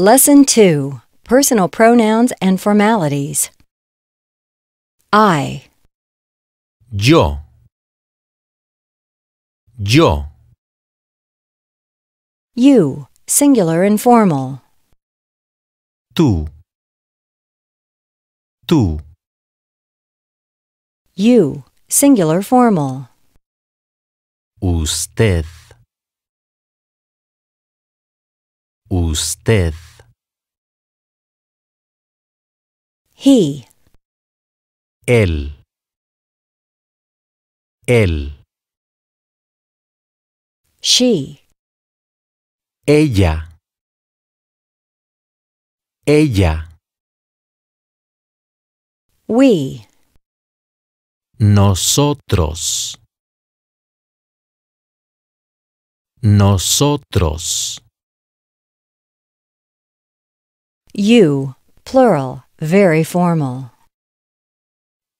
Lesson 2 Personal Pronouns and Formalities I Yo Yo You, singular informal. Tu Tu You, singular formal. Usted Usted He. Él. Él. She. Ella. Ella. We. Nosotros. Nosotros. You, plural. Very formal.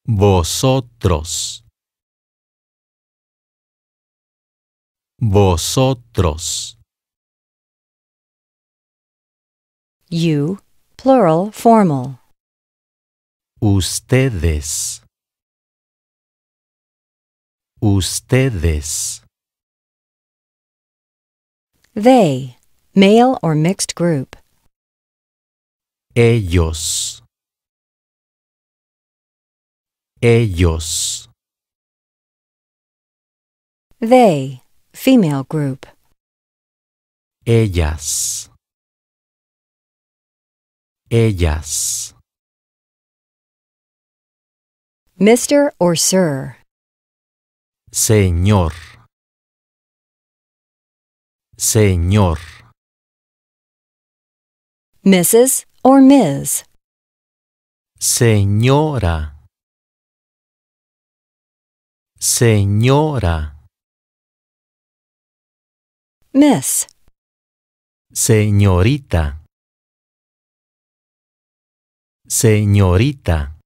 Vosotros. Vosotros. You, plural, formal. Ustedes. Ustedes. They, male or mixed group. Ellos. Ellos. They, female group. Ellas. Ellas. Mr. or Sir. Señor. Señor. Mrs. or Ms. Señora. Señora. Miss. Señorita. Señorita.